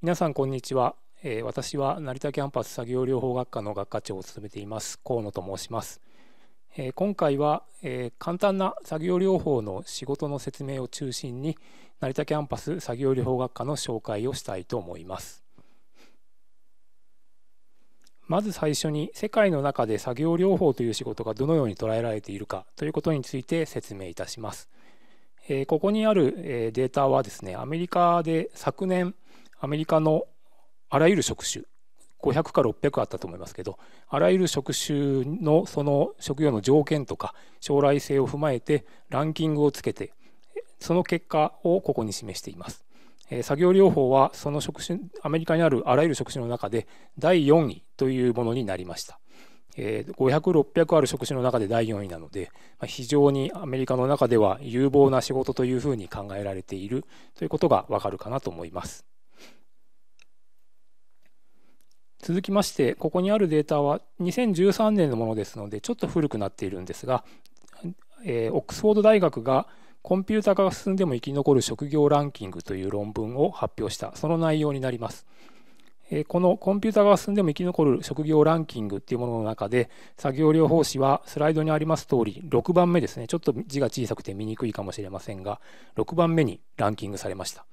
皆さんこんにちは、えー、私は成田キャンパス作業療法学科の学科長を務めています河野と申します、えー、今回は、えー、簡単な作業療法の仕事の説明を中心に成田キャンパス作業療法学科の紹介をしたいと思いますまず最初に世界の中で作業療法という仕事がどのように捉えられているかということについて説明いたします。えー、ここにある、えー、データはですねアメリカで昨年アメリカのあらゆる職種500か600あったと思いますけどあらゆる職種のその職業の条件とか将来性を踏まえてランキングをつけてその結果をここに示しています。作業療法はその職種アメリカにあるあらゆる職種の中で第4位というものになりました。500、600ある職種の中で第4位なので、非常にアメリカの中では有望な仕事というふうに考えられているということがわかるかなと思います。続きまして、ここにあるデータは2013年のものですので、ちょっと古くなっているんですが、えー、オックスフォード大学がコンピュータ化が進んでも生き残る職業ランキングという論文を発表した、その内容になります。えー、このコンピュータ化が進んでも生き残る職業ランキングっていうものの中で、作業療法士はスライドにあります通り、6番目ですね。ちょっと字が小さくて見にくいかもしれませんが、6番目にランキングされました。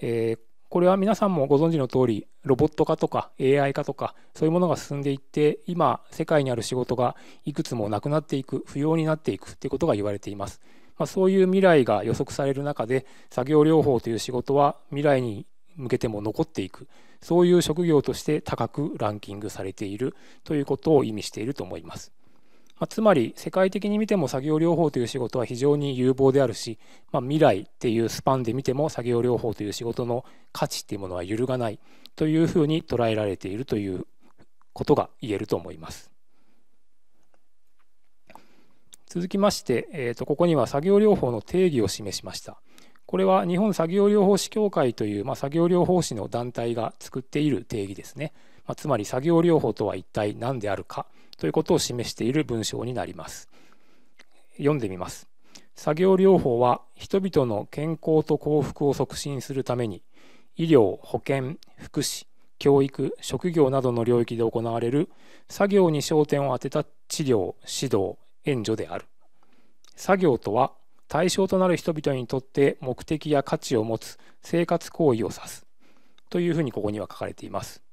えーこれは皆さんもご存知の通り、ロボット化とか AI 化とか、そういうものが進んでいって、今、世界にある仕事がいくつもなくなっていく、不要になっていくということが言われています。まあ、そういう未来が予測される中で、作業療法という仕事は未来に向けても残っていく、そういう職業として高くランキングされているということを意味していると思います。まあ、つまり世界的に見ても作業療法という仕事は非常に有望であるし、まあ、未来っていうスパンで見ても作業療法という仕事の価値っていうものは揺るがないというふうに捉えられているということが言えると思います。続きまして、えー、とここには作業療法の定義を示しました。これは日本作業療法士協会という、まあ、作業療法士の団体が作っている定義ですね。まあ、つまり作業療法とは一体何であるかということを示している文章になります。読んでみます。作業療法は人々の健康と幸福を促進するために医療、保健、福祉、教育、職業などの領域で行われる作業に焦点を当てた治療、指導、援助である。作業とは対象となる人々にとって目的や価値を持つ生活行為を指すというふうにここには書かれています。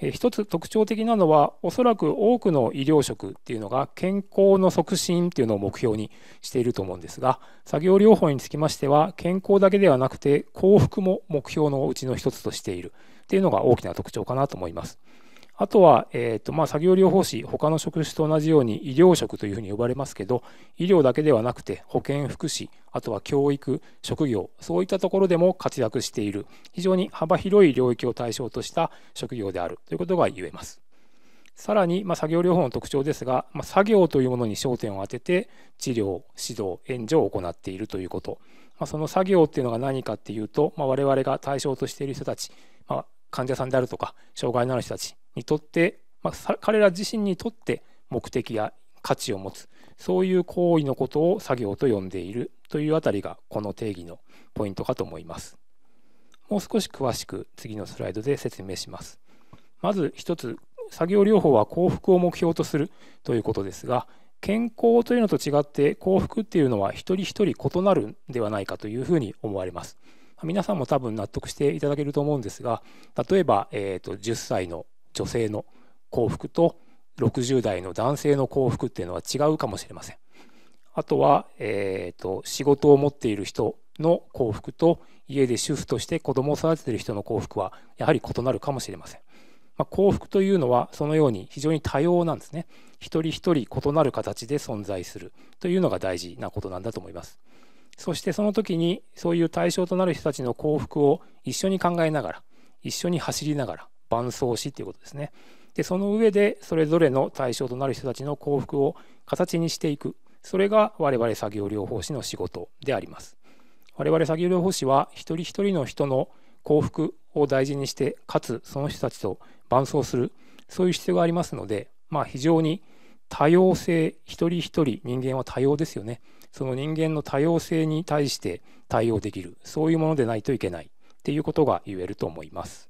一つ特徴的なのはおそらく多くの医療職っていうのが健康の促進っていうのを目標にしていると思うんですが作業療法につきましては健康だけではなくて幸福も目標のうちの一つとしているっていうのが大きな特徴かなと思います。あとは、えーとまあ、作業療法士、他の職種と同じように医療職というふうに呼ばれますけど、医療だけではなくて保健福祉、あとは教育、職業、そういったところでも活躍している、非常に幅広い領域を対象とした職業であるということが言えます。さらに、まあ、作業療法の特徴ですが、まあ、作業というものに焦点を当てて、治療、指導、援助を行っているということ。まあ、その作業っていうのが何かっていうと、まあ、我々が対象としている人たち、まあ、患者さんであるとか、障害のある人たち、にとって、まあ、彼ら自身にとって目的や価値を持つそういう行為のことを作業と呼んでいるというあたりがこの定義のポイントかと思います。もう少し詳しく次のスライドで説明します。まず一つ作業療法は幸福を目標とするということですが健康というのと違って幸福っていうのは一人一人異なるんではないかというふうに思われます。皆さんも多分納得していただけると思うんですが例えば、えーと、と10歳の女性の幸福と60代の男性の幸福っていうのは違うかもしれません。あとは、えーと、仕事を持っている人の幸福と家で主婦として子供を育てている人の幸福はやはり異なるかもしれません。まあ、幸福というのはそのように非常に多様なんですね。一人一人異なる形で存在するというのが大事なことなんだと思います。そしてその時にそういう対象となる人たちの幸福を一緒に考えながら一緒に走りながら伴走しということですね。でその上でそれぞれの対象となる人たちの幸福を形にしていくそれが我々作業療法士の仕事であります我々作業療法士は一人一人の人の幸福を大事にしてかつその人たちと伴走するそういう必要がありますので、まあ、非常に多様性一人一人人間は多様ですよねその人間の多様性に対して対応できるそういうものでないといけないっていうことが言えると思います。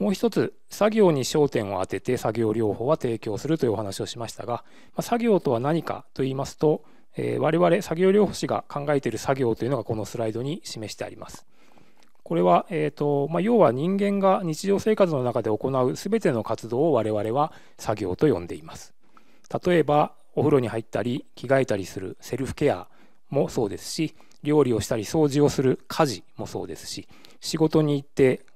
もう一つ、作業に焦点を当てて作業療法は提供するというお話をしましたが、ま作業とは何かと言いますと、え我々作業療法士が考えている作業というのがこのスライドに示してあります。これは、えーとまあ、要は人間が日常生活の中で行う全ての活動を我々は作業と呼んでいます。例えばお風呂に入ったり着替えたりするセルフケアもそうですし料理をしたり掃除をする家事もそうですし仕事に行って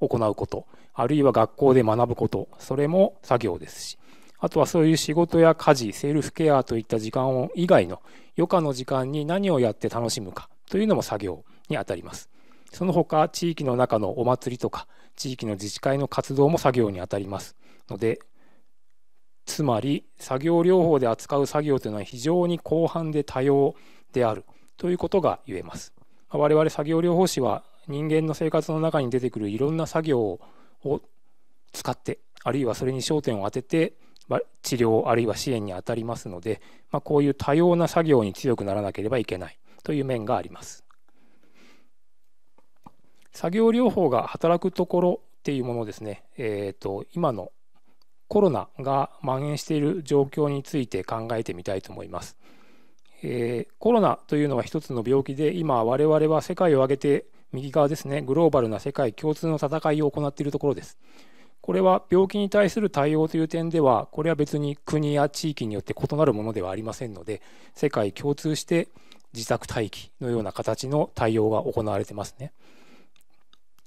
行うことあるいは学校で学ぶこと、それも作業ですし、あとはそういう仕事や家事、セルフケアといった時間を以外の余暇の時間に何をやって楽しむかというのも作業にあたります。その他、地域の中のお祭りとか、地域の自治会の活動も作業にあたりますので、つまり作業療法で扱う作業というのは非常に広範で多様であるということが言えます。我々作業療法士は人間の生活の中に出てくるいろんな作業をを使ってあるいはそれに焦点を当てて治療あるいは支援にあたりますので、まあ、こういう多様な作業に強くならなければいけないという面があります。作業療法が働くところっていうものですね、えーと、と今のコロナが蔓延している状況について考えてみたいと思います。えー、コロナというのは一つの病気で今我々は世界を挙げて右側ですね、グローバルな世界共通の戦いを行っているところです。これは病気に対する対応という点では、これは別に国や地域によって異なるものではありませんので、世界共通して自宅待機のような形の対応が行われてますね。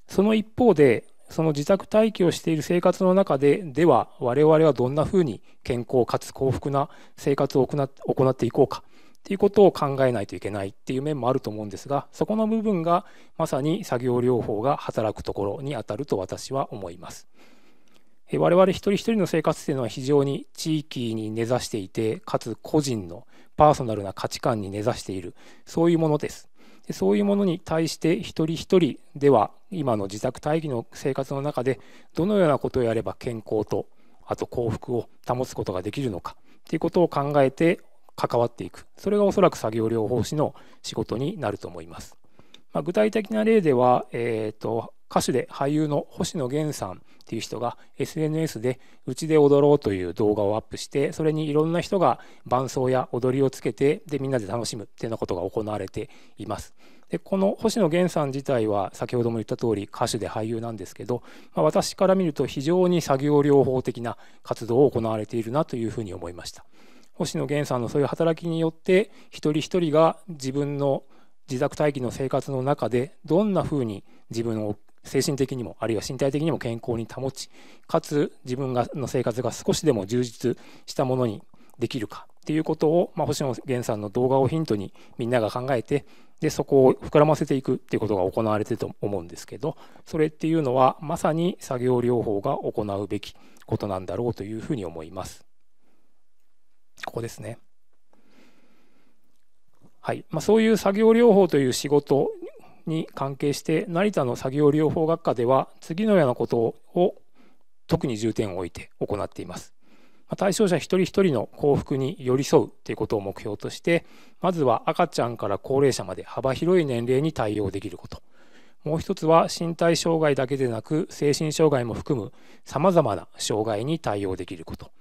その一方で、その自宅待機をしている生活の中で、では我々はどんなふうに健康かつ幸福な生活を行っていこうかっていうことを考えないといけないっていう面もあると思うんですがそこの部分がまさに作業療法が働くところにあたると私は思います。我々一人一人の生活というのは非常に地域に根ざしていてかつ個人のパーソナルな価値観に根ざしているそういうものです。でそういうものに対して一人一人では今の自宅待機の生活の中でどのようなことをやれば健康とあと幸福を保つことができるのかということを考えて関わっていくそれがおそらく作業療法士の仕事になると思います、まあ、具体的な例では、えーと、歌手で俳優の星野源さんっていう人が SNS で「うちで踊ろう」という動画をアップしてそれにいろんな人が伴奏や踊りをつけてでみんなで楽しむっていうようなことが行われています。でこの星野源さん自体は先ほども言った通り歌手で俳優なんですけど、まあ、私から見ると非常に作業療法的な活動を行われているなというふうに思いました。星野源さんのそういう働きによって一人一人が自分の自宅待機の生活の中でどんなふうに自分を精神的にもあるいは身体的にも健康に保ちかつ自分がの生活が少しでも充実したものにできるかっていうことを、まあ、星野源さんの動画をヒントにみんなが考えてでそこを膨らませていくっていうことが行われてると思うんですけどそれっていうのはまさに作業療法が行うべきことなんだろうというふうに思います。ここですね。はいまあ、そういう作業療法という仕事に関係して成田の作業療法学科では次のようなことを特に重点を置いて行っています。対象者一人一人の幸福に寄り添うということを目標としてまずは赤ちゃんから高齢者まで幅広い年齢に対応できることもう一つは身体障害だけでなく精神障害も含むさまざまな障害に対応できること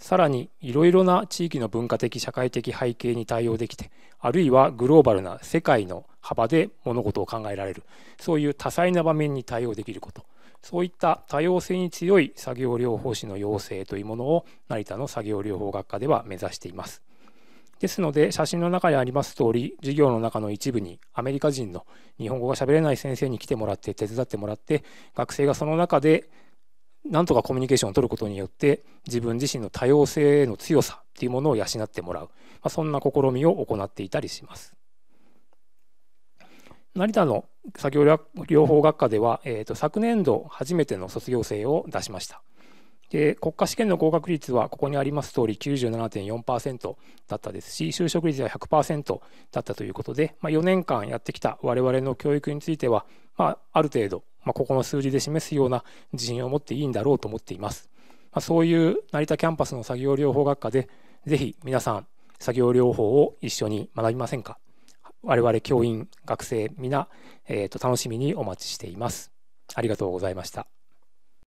さらにいろいろな地域の文化的社会的背景に対応できてあるいはグローバルな世界の幅で物事を考えられるそういう多彩な場面に対応できることそういった多様性に強い作業療法士の養成というものを成田の作業療法学科では目指しています。ですので写真の中にあります通り授業の中の一部にアメリカ人の日本語がしゃべれない先生に来てもらって手伝ってもらって学生がその中でなんとかコミュニケーションを取ることによって自分自身の多様性への強さっていうものを養ってもらう、まあ、そんな試みを行っていたりします。成田の作業療法学科では、えーと、昨年度初めての卒業生を出しました。で国家試験の合格率はここにあります通り97.4%だったですし就職率は100%だったということで、まあ、4年間やってきた我々の教育については、まあ、ある程度まあ、ここの数字で示すような自信を持っていいんだろうと思っています。まあ、そういう成田キャンパスの作業療法学科で、ぜひ皆さん、作業療法を一緒に学びませんか我々教員、学生、皆、えー、と楽しみにお待ちしています。ありがとうございました。